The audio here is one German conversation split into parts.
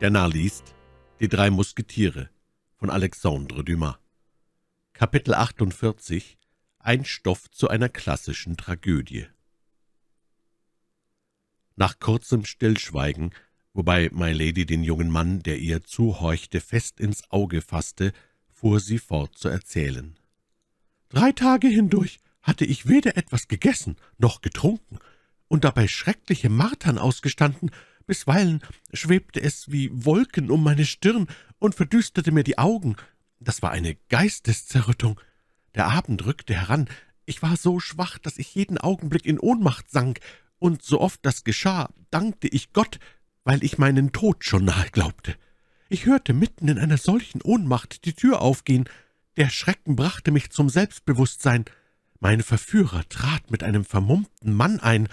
Der Narr liest Die drei Musketiere von Alexandre Dumas Kapitel 48 Ein Stoff zu einer klassischen Tragödie Nach kurzem Stillschweigen, wobei My Lady den jungen Mann, der ihr zuhorchte, fest ins Auge fasste, fuhr sie fort zu erzählen. Drei Tage hindurch hatte ich weder etwas gegessen noch getrunken und dabei schreckliche Martern ausgestanden, Bisweilen schwebte es wie Wolken um meine Stirn und verdüsterte mir die Augen. Das war eine Geisteszerrüttung. Der Abend rückte heran. Ich war so schwach, dass ich jeden Augenblick in Ohnmacht sank, und so oft das geschah, dankte ich Gott, weil ich meinen Tod schon nahe glaubte. Ich hörte mitten in einer solchen Ohnmacht die Tür aufgehen. Der Schrecken brachte mich zum Selbstbewusstsein. Mein Verführer trat mit einem vermummten Mann ein.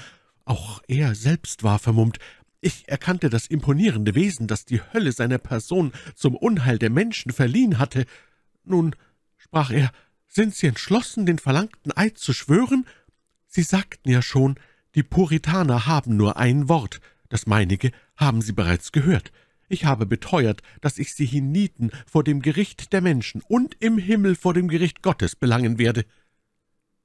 Auch er selbst war vermummt, ich erkannte das imponierende Wesen, das die Hölle seiner Person zum Unheil der Menschen verliehen hatte. Nun, sprach er, sind Sie entschlossen, den verlangten Eid zu schwören? Sie sagten ja schon, die Puritaner haben nur ein Wort. Das meinige haben Sie bereits gehört. Ich habe beteuert, dass ich Sie hienieden vor dem Gericht der Menschen und im Himmel vor dem Gericht Gottes belangen werde.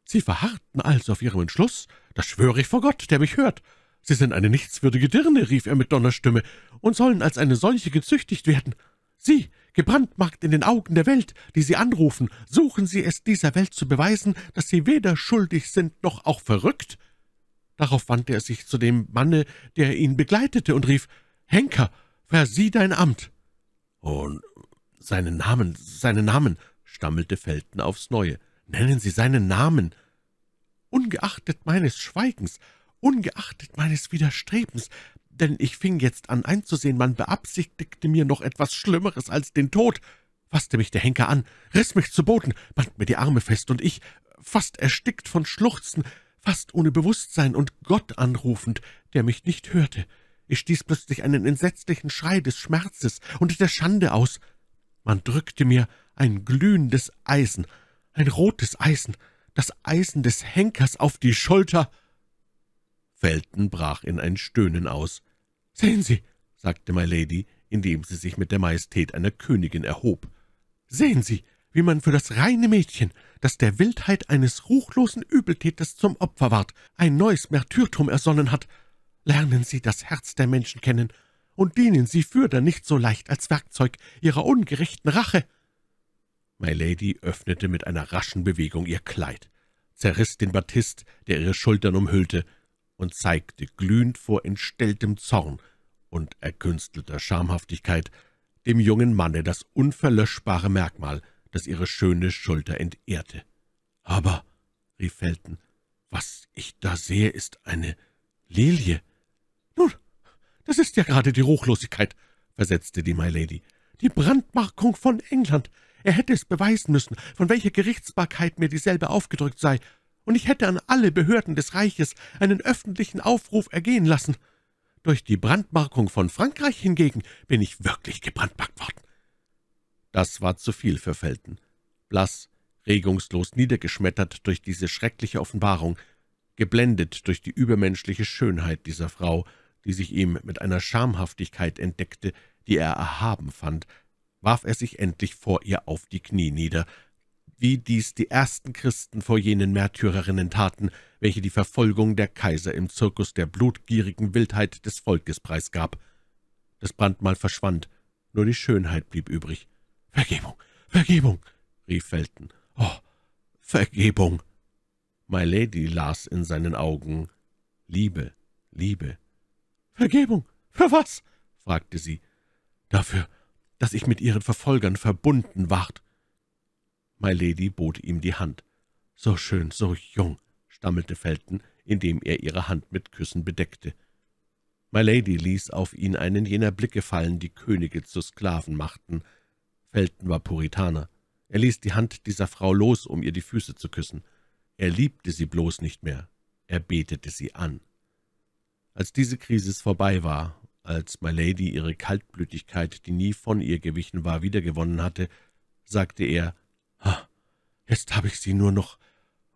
Sie verharrten also auf Ihrem Entschluss? Das schwöre ich vor Gott, der mich hört. Sie sind eine nichtswürdige Dirne«, rief er mit Donnerstimme, »und sollen als eine solche gezüchtigt werden. Sie, gebrandmarkt in den Augen der Welt, die Sie anrufen, suchen Sie es dieser Welt zu beweisen, dass Sie weder schuldig sind noch auch verrückt.« Darauf wandte er sich zu dem Manne, der ihn begleitete, und rief, »Henker, versieh dein Amt!« »Und seinen Namen, seinen Namen«, stammelte Felten aufs Neue, »nennen Sie seinen Namen!« Ungeachtet meines Schweigens ungeachtet meines Widerstrebens, denn ich fing jetzt an einzusehen, man beabsichtigte mir noch etwas Schlimmeres als den Tod, fasste mich der Henker an, riss mich zu Boden, band mir die Arme fest, und ich, fast erstickt von Schluchzen, fast ohne Bewusstsein und Gott anrufend, der mich nicht hörte. Ich stieß plötzlich einen entsetzlichen Schrei des Schmerzes und der Schande aus. Man drückte mir ein glühendes Eisen, ein rotes Eisen, das Eisen des Henkers auf die Schulter, Felton brach in ein Stöhnen aus. »Sehen Sie«, sagte My Lady, indem sie sich mit der Majestät einer Königin erhob, »sehen Sie, wie man für das reine Mädchen, das der Wildheit eines ruchlosen Übeltäters zum Opfer ward, ein neues Märtyrtum ersonnen hat. Lernen Sie das Herz der Menschen kennen und dienen Sie fürder nicht so leicht als Werkzeug Ihrer ungerechten Rache.« My Lady öffnete mit einer raschen Bewegung ihr Kleid, zerriss den Batist, der ihre Schultern umhüllte, und zeigte glühend vor entstelltem Zorn und erkünstelter Schamhaftigkeit dem jungen Manne das unverlöschbare Merkmal, das ihre schöne Schulter entehrte. »Aber«, rief Felton, »was ich da sehe, ist eine Lilie.« »Nun, das ist ja gerade die Ruchlosigkeit«, versetzte die My Lady. »die Brandmarkung von England. Er hätte es beweisen müssen, von welcher Gerichtsbarkeit mir dieselbe aufgedrückt sei, und ich hätte an alle Behörden des Reiches einen öffentlichen Aufruf ergehen lassen. Durch die Brandmarkung von Frankreich hingegen bin ich wirklich gebrandmarkt worden. Das war zu viel für Felten. Blass, regungslos niedergeschmettert durch diese schreckliche Offenbarung, geblendet durch die übermenschliche Schönheit dieser Frau, die sich ihm mit einer Schamhaftigkeit entdeckte, die er erhaben fand, warf er sich endlich vor ihr auf die Knie nieder, wie dies die ersten Christen vor jenen Märtyrerinnen taten, welche die Verfolgung der Kaiser im Zirkus der blutgierigen Wildheit des Volkes preisgab. Das Brandmal verschwand, nur die Schönheit blieb übrig. »Vergebung! Vergebung!« rief Felton. »Oh, Vergebung!« My Lady las in seinen Augen. »Liebe, Liebe!« »Vergebung! Für was?« fragte sie. »Dafür, dass ich mit ihren Verfolgern verbunden ward.« My Lady bot ihm die Hand. »So schön, so jung«, stammelte Felton, indem er ihre Hand mit Küssen bedeckte. My Lady ließ auf ihn einen jener Blicke fallen, die Könige zu Sklaven machten. Felton war Puritaner. Er ließ die Hand dieser Frau los, um ihr die Füße zu küssen. Er liebte sie bloß nicht mehr. Er betete sie an. Als diese Krise vorbei war, als My Lady ihre Kaltblütigkeit, die nie von ihr gewichen war, wiedergewonnen hatte, sagte er, Jetzt habe ich Sie nur noch,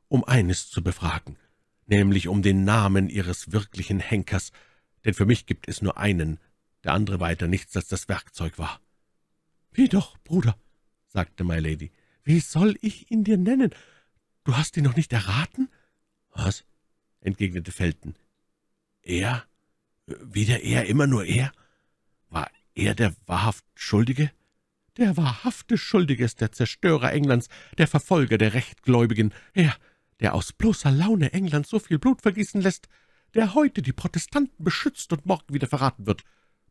um eines zu befragen, nämlich um den Namen Ihres wirklichen Henkers, denn für mich gibt es nur einen, der andere weiter nichts als das Werkzeug war.« »Wie doch, Bruder«, sagte My Lady, »wie soll ich ihn dir nennen? Du hast ihn noch nicht erraten?« »Was?« entgegnete Felton. »Er? Wieder er, immer nur er? War er der wahrhaft Schuldige?« der wahrhafte Schuldige ist der Zerstörer Englands, der Verfolger der Rechtgläubigen, er, der aus bloßer Laune Englands so viel Blut vergießen lässt, der heute die Protestanten beschützt und morgen wieder verraten wird.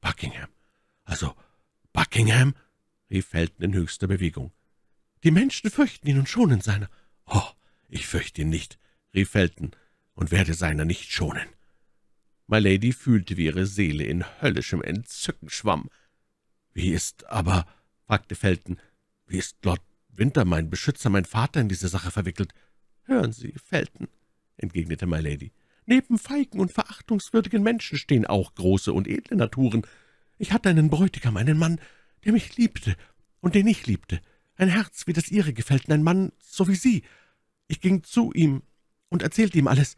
Buckingham. Also Buckingham? rief Felton in höchster Bewegung. Die Menschen fürchten ihn und schonen seiner. Oh, ich fürchte ihn nicht, rief Felton, und werde seiner nicht schonen. My Lady fühlte, wie ihre Seele in höllischem Entzücken schwamm. Wie ist aber, fragte Felton. »Wie ist Lord Winter, mein Beschützer, mein Vater, in diese Sache verwickelt?« »Hören Sie, Felton«, entgegnete My Lady, »neben feigen und verachtungswürdigen Menschen stehen auch große und edle Naturen. Ich hatte einen Bräutigam, einen Mann, der mich liebte und den ich liebte. Ein Herz wie das Ihre gefällt, ein Mann so wie Sie. Ich ging zu ihm und erzählte ihm alles.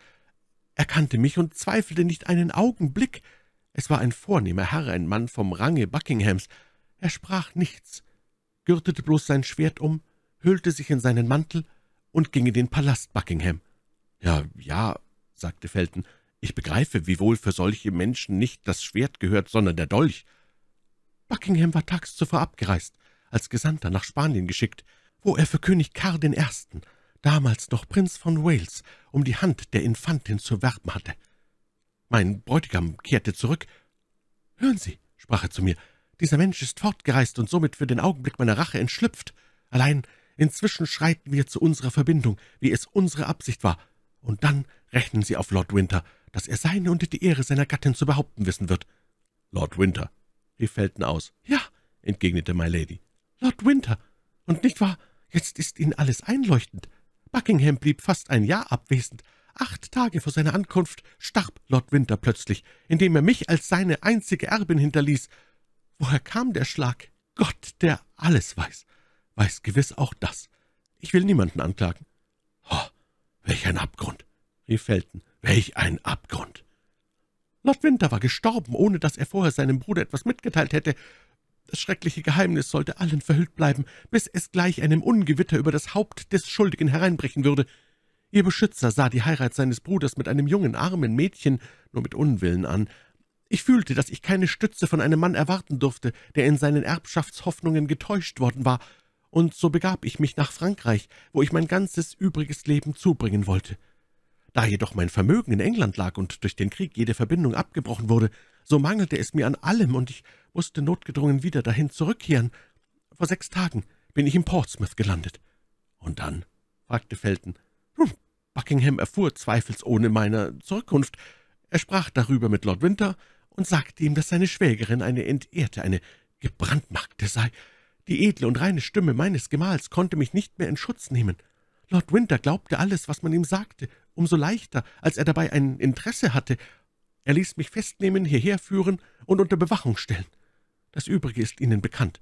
Er kannte mich und zweifelte nicht einen Augenblick. Es war ein vornehmer Herr, ein Mann vom Range Buckinghams, er sprach nichts, gürtete bloß sein Schwert um, hüllte sich in seinen Mantel und ging in den Palast Buckingham. »Ja, ja«, sagte Felton, »ich begreife, wie wohl für solche Menschen nicht das Schwert gehört, sondern der Dolch.« Buckingham war tags zuvor abgereist, als Gesandter nach Spanien geschickt, wo er für König Karl I., damals noch Prinz von Wales, um die Hand der Infantin zu werben hatte. Mein Bräutigam kehrte zurück. »Hören Sie«, sprach er zu mir, dieser Mensch ist fortgereist und somit für den Augenblick meiner Rache entschlüpft. Allein inzwischen schreiten wir zu unserer Verbindung, wie es unsere Absicht war, und dann rechnen Sie auf Lord Winter, dass er seine und die Ehre seiner Gattin zu behaupten wissen wird. Lord Winter, rief Felton aus. Ja, entgegnete My Lady. Lord Winter. Und nicht wahr? Jetzt ist Ihnen alles einleuchtend. Buckingham blieb fast ein Jahr abwesend. Acht Tage vor seiner Ankunft starb Lord Winter plötzlich, indem er mich als seine einzige Erbin hinterließ, Woher kam der Schlag? Gott, der alles weiß, weiß gewiss auch das. Ich will niemanden anklagen. Oh, welch ein Abgrund, rief Felton, welch ein Abgrund. Lord Winter war gestorben, ohne dass er vorher seinem Bruder etwas mitgeteilt hätte. Das schreckliche Geheimnis sollte allen verhüllt bleiben, bis es gleich einem Ungewitter über das Haupt des Schuldigen hereinbrechen würde. Ihr Beschützer sah die Heirat seines Bruders mit einem jungen, armen Mädchen nur mit Unwillen an, ich fühlte, dass ich keine Stütze von einem Mann erwarten durfte, der in seinen Erbschaftshoffnungen getäuscht worden war, und so begab ich mich nach Frankreich, wo ich mein ganzes übriges Leben zubringen wollte. Da jedoch mein Vermögen in England lag und durch den Krieg jede Verbindung abgebrochen wurde, so mangelte es mir an allem, und ich musste notgedrungen wieder dahin zurückkehren. Vor sechs Tagen bin ich in Portsmouth gelandet. Und dann? fragte Felton. Hm, Buckingham erfuhr zweifelsohne meiner Zurückkunft. Er sprach darüber mit Lord Winter, und sagte ihm, dass seine Schwägerin eine Entehrte, eine Gebrandmarkte sei. Die edle und reine Stimme meines Gemahls konnte mich nicht mehr in Schutz nehmen. Lord Winter glaubte alles, was man ihm sagte, umso leichter, als er dabei ein Interesse hatte. Er ließ mich festnehmen, hierher führen und unter Bewachung stellen. Das Übrige ist Ihnen bekannt.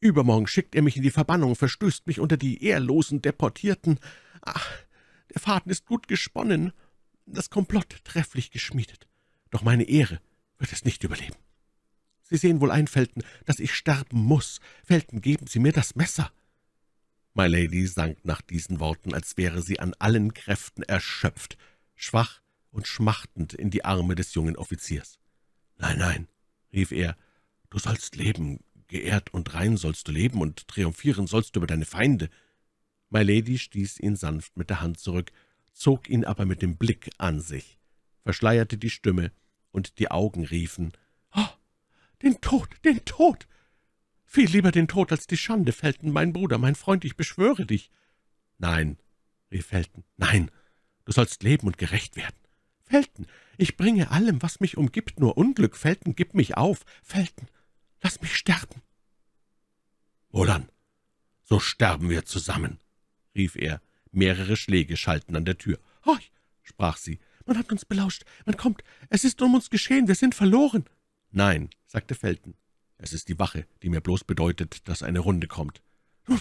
Übermorgen schickt er mich in die Verbannung, verstößt mich unter die ehrlosen Deportierten. Ach, der Faden ist gut gesponnen, das Komplott trefflich geschmiedet. Doch meine Ehre wird es nicht überleben. Sie sehen wohl ein, Felten, dass ich sterben muss. Felten, geben Sie mir das Messer.« My Lady sank nach diesen Worten, als wäre sie an allen Kräften erschöpft, schwach und schmachtend in die Arme des jungen Offiziers. »Nein, nein«, rief er, »du sollst leben, geehrt und rein sollst du leben und triumphieren sollst du über deine Feinde.« My Lady stieß ihn sanft mit der Hand zurück, zog ihn aber mit dem Blick an sich, verschleierte die Stimme und die Augen riefen. »Oh, den Tod, den Tod! Viel lieber den Tod als die Schande, Felton, mein Bruder, mein Freund, ich beschwöre dich!« »Nein«, rief Felton, »nein, du sollst leben und gerecht werden. Felton, ich bringe allem, was mich umgibt, nur Unglück. Felton, gib mich auf. Felton, lass mich sterben.« »Wohlan, so sterben wir zusammen«, rief er. Mehrere Schläge schalten an der Tür. »Hoi«, sprach sie, man hat uns belauscht. Man kommt. Es ist um uns geschehen. Wir sind verloren. Nein, sagte Felton. Es ist die Wache, die mir bloß bedeutet, dass eine Runde kommt. Nun,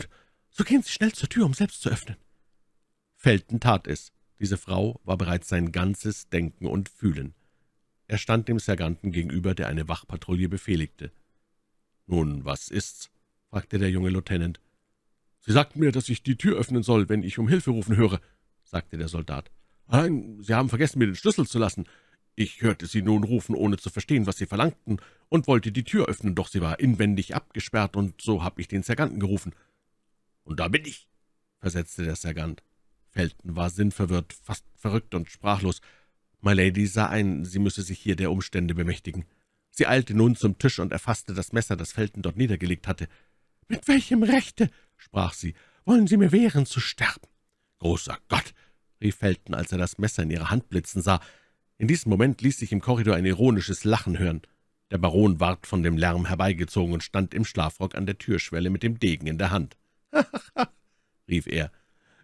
so gehen Sie schnell zur Tür, um selbst zu öffnen. Felton tat es. Diese Frau war bereits sein ganzes Denken und Fühlen. Er stand dem Serganten gegenüber, der eine Wachpatrouille befehligte. »Nun, was ist's?« fragte der junge Lieutenant. »Sie sagten mir, dass ich die Tür öffnen soll, wenn ich um Hilfe rufen höre«, sagte der Soldat. »Nein, Sie haben vergessen, mir den Schlüssel zu lassen.« Ich hörte sie nun rufen, ohne zu verstehen, was sie verlangten, und wollte die Tür öffnen, doch sie war inwendig abgesperrt, und so hab ich den Serganten gerufen. »Und da bin ich«, versetzte der Sergant. Felton war sinnverwirrt, fast verrückt und sprachlos. My Lady sah ein, sie müsse sich hier der Umstände bemächtigen. Sie eilte nun zum Tisch und erfasste das Messer, das Felton dort niedergelegt hatte. »Mit welchem Rechte«, sprach sie, »wollen Sie mir wehren zu sterben?« »Großer Gott«, rief Felton, als er das Messer in ihre Hand blitzen sah. In diesem Moment ließ sich im Korridor ein ironisches Lachen hören. Der Baron ward von dem Lärm herbeigezogen und stand im Schlafrock an der Türschwelle mit dem Degen in der Hand. »Hahaha«, rief er,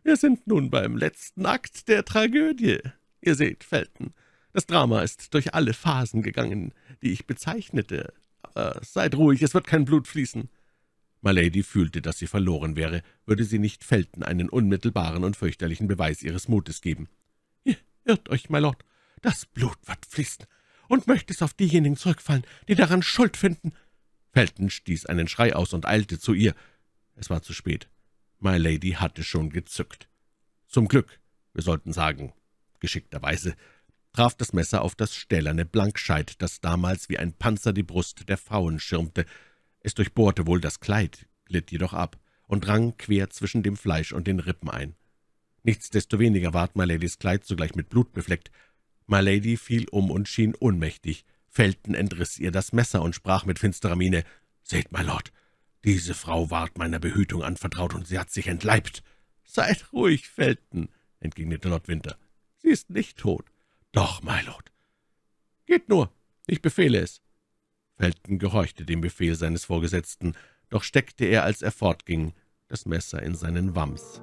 »wir sind nun beim letzten Akt der Tragödie. Ihr seht, Felton, das Drama ist durch alle Phasen gegangen, die ich bezeichnete. Aber seid ruhig, es wird kein Blut fließen. Milady fühlte, dass sie verloren wäre, würde sie nicht Felton einen unmittelbaren und fürchterlichen Beweis ihres Mutes geben. »Ihr irrt euch, my Lord. Das Blut wird fließen, und möchte es auf diejenigen zurückfallen, die daran Schuld finden.« Felton stieß einen Schrei aus und eilte zu ihr. Es war zu spät. My Lady hatte schon gezückt. Zum Glück, wir sollten sagen, geschickterweise, traf das Messer auf das stählerne Blankscheid, das damals wie ein Panzer die Brust der Frauen schirmte, es durchbohrte wohl das Kleid, glitt jedoch ab und drang quer zwischen dem Fleisch und den Rippen ein. Nichtsdestoweniger ward My Miladys Kleid zugleich mit Blut befleckt. My Lady fiel um und schien ohnmächtig. Felton entriss ihr das Messer und sprach mit finsterer Miene, »Seht, my Lord, diese Frau ward meiner Behütung anvertraut, und sie hat sich entleibt.« »Seid ruhig, Felton«, entgegnete Lord Winter. »Sie ist nicht tot.« »Doch, my Lord.« »Geht nur, ich befehle es.« Felton gehorchte dem Befehl seines Vorgesetzten, doch steckte er, als er fortging, das Messer in seinen Wams.